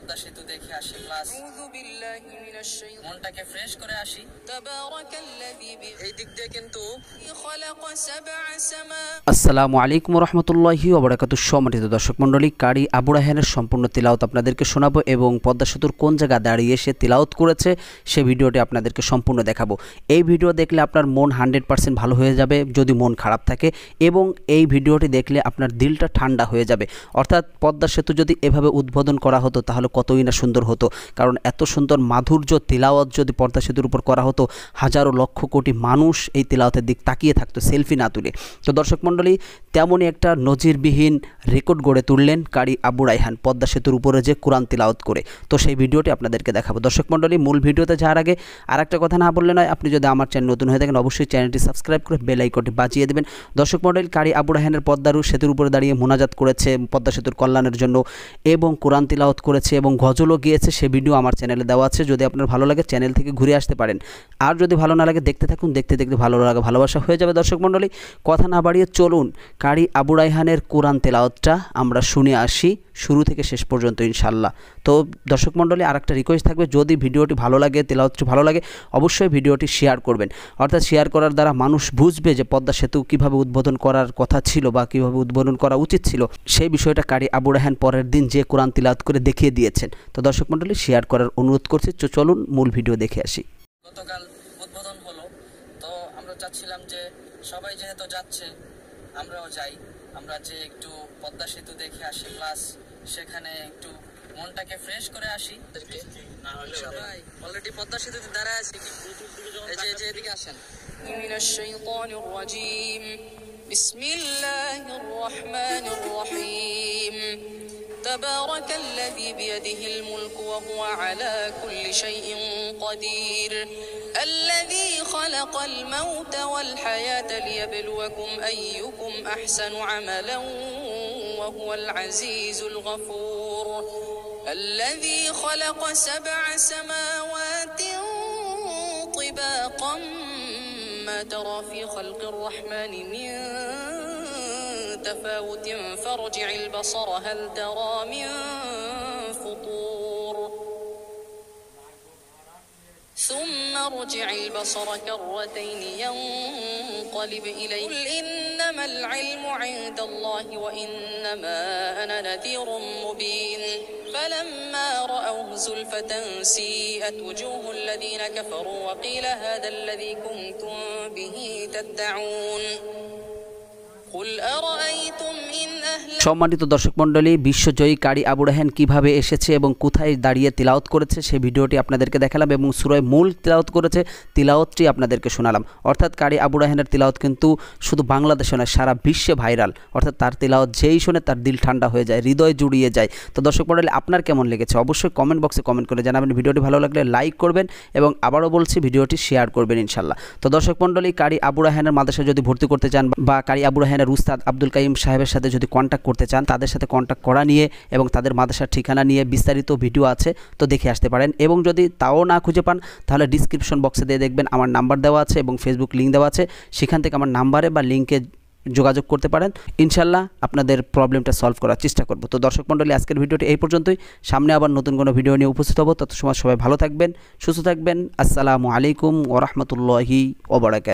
পদ্মা সেতু দেখে আসি প্লাস মনটাকে ফ্রেশ করে আসি এই দিক দিয়ে কিন্তু আসসালামু আলাইকুম রহমতুল্লাহি সম্মানিত দর্শক মণ্ডলী কারি আবু রাহানের সম্পূর্ণ তিলাওত আপনাদেরকে শোনাবো এবং পদ্মা সেতুর কোন জায়গা দাঁড়িয়ে সে তিলাওত করেছে সে ভিডিওটি আপনাদেরকে সম্পূর্ণ দেখাবো এই ভিডিও দেখলে আপনার মন হান্ড্রেড পার্সেন্ট ভালো হয়ে যাবে যদি মন খারাপ থাকে এবং এই ভিডিওটি দেখলে আপনার দিলটা ঠান্ডা হয়ে যাবে অর্থাৎ পদ্মা সেতু যদি এভাবে উদ্বোধন করা হতো তাহলে কতই না সুন্দর হতো কারণ এত সুন্দর মাধুর্য তিলাওয়াত যদি পর্দা সেতুর উপর করা হতো হাজারো লক্ষ কোটি মানুষ এই তিলাওয়াতের দিক তাকিয়ে থাকতো সেলফি না তুলে তো দর্শক মণ্ডলী তেমনই একটা নজিরবিহীন রেকর্ড গড়ে তুললেন কারি আবু রাইহান পদ্মা সেতুর উপরে যে কোরআন তিলাওয়াত করে তো সেই ভিডিওটি আপনাদেরকে দেখাবো দর্শক মণ্ডলী মূল ভিডিওতে যাওয়ার আগে আর একটা কথা না বললে নয় আপনি যদি আমার চ্যানেল নতুন হয়ে থাকেন অবশ্যই চ্যানেলটি সাবস্ক্রাইব করে বেল আইকনটি বাজিয়ে দেবেন দর্শক মণ্ডলী কারি আবু রাইহানের পদ্মারু সেতুর উপরে দাঁড়িয়ে মোনাজাত করেছে পদ্মা সেতুর কল্যাণের জন্য এবং কোরআন তিলাওয়াত করেছে এবং গজলও গিয়েছে সে ভিডিও আমার চ্যানেলে দেওয়া আছে যদি আপনার ভালো লাগে চ্যানেল থেকে ঘুরে আসতে পারেন আর যদি ভালো না লাগে দেখতে থাকুন দেখতে দেখতে ভালো লাগে ভালোবাসা হয়ে যাবে দর্শক মণ্ডলী কথা না বাড়িয়ে চলুন কারি আবু রাইহানের কোরআন তেলাওয়াতটা আমরা শুনে আসি শুরু থেকে শেষ পর্যন্ত ইনশাল্লাহ তো দর্শক মণ্ডলী আর একটা রিকোয়েস্ট থাকবে যদি ভিডিওটি ভালো লাগে তেলাওয়াতটি ভালো লাগে অবশ্যই ভিডিওটি শেয়ার করবেন অর্থাৎ শেয়ার করার দ্বারা মানুষ বুঝবে যে পদ্মা সেতু কীভাবে উদ্বোধন করার কথা ছিল বা কীভাবে উদ্বোধন করা উচিত ছিল সেই বিষয়টা কারি আবু রায়হান পরের দিন যে কোরআন তিলাওয়াত করে দেখিয়ে দিয়ে দিয়েছেন তো দর্শক মন্ডলী শেয়ার করার অনুরোধ করছি তো চলুন মূল ভিডিও দেখে আসি গতকাল উদ্বোধন হলো তো আমরা চাচ্ছিলাম যে সবাই যেহেতু যাচ্ছে আমরাও যাই আমরা যে একটু পদ্মা সেতু দেখে আসি প্লাস সেখানে একটু মনটাকে ফ্রেশ করে আসি সবাই অলরেডি পদ্মা সেতুতে দাঁড়ায় আছি এই যে এদিকে আসেন من الشيطان الرجيم بسم الله الرحمن تبارك الذي بيده الملك وهو على كل شيء قدير الذي خلق الموت والحياة ليبلوكم أيكم أحسن عملا وهو العزيز الغفور الذي خلق سبع سماوات طباقا ما ترى في خلق الرحمن من تفاوت فارجع البصر هل ترى من فطور ثم ارجع البصر كرتين ينقلب إليه قل إنما العلم عند الله وإنما أنا نذير مبين فلما رأوه زلفة سيئت وجوه الذين كفروا وقيل هذا الذي كنتم به تدعون সম্মানিত দর্শক মণ্ডলী বিশ্বজয়ী কারি আবু রাহেন কীভাবে এসেছে এবং কোথায় দাঁড়িয়ে তিলাওত করেছে সেই ভিডিওটি আপনাদেরকে দেখালাম এবং সুরয় মূল তিলাওত করেছে তিলাওতটি আপনাদেরকে শোনালাম অর্থাৎ কারি আবু রাহেনের তিলাওত কিন্তু শুধু বাংলাদেশে নয় সারা বিশ্বে ভাইরাল অর্থাৎ তার তিলাওত যেই শুনে তার দিল ঠান্ডা হয়ে যায় হৃদয় জুড়িয়ে যায় তো দর্শক মণ্ডলী আপনার কেমন লেগেছে অবশ্যই কমেন্ট বক্সে কমেন্ট করে জানাবেন ভিডিওটি ভালো লাগলে লাইক করবেন এবং আবারও বলছি ভিডিওটি শেয়ার করবেন ইনশাল্লাহ তো দর্শক মণ্ডলী কারি আবু রাহেনের মাদ্রাসায় যদি ভর্তি করতে চান বা কারি আবু রাহেনের উস্তাদ আব্দুল কাইম সাহেবের সাথে যদি কন্ট্যাক্ট করতে চান তাদের সাথে কন্ট্যাক্ট করা নিয়ে এবং তাদের মাদ্রাসার ঠিকানা নিয়ে বিস্তারিত ভিডিও আছে তো দেখে আসতে পারেন এবং যদি তাও না খুঁজে পান তাহলে ডিসক্রিপশন বক্সে দিয়ে দেখবেন আমার নাম্বার দেওয়া আছে এবং ফেসবুক লিঙ্ক দেওয়া আছে সেখান থেকে আমার নাম্বারে বা লিঙ্কে যোগাযোগ করতে পারেন ইনশাল্লাহ আপনাদের প্রবলেমটা সলভ করার চেষ্টা করব তো দর্শক মণ্ডলী আজকের ভিডিওটি এই পর্যন্তই সামনে আবার নতুন কোনো ভিডিও নিয়ে উপস্থিত হবো তত সময় সবাই ভালো থাকবেন সুস্থ থাকবেন আসসালামু আলাইকুম ওরহমতুল্লাহি ওবরাকাত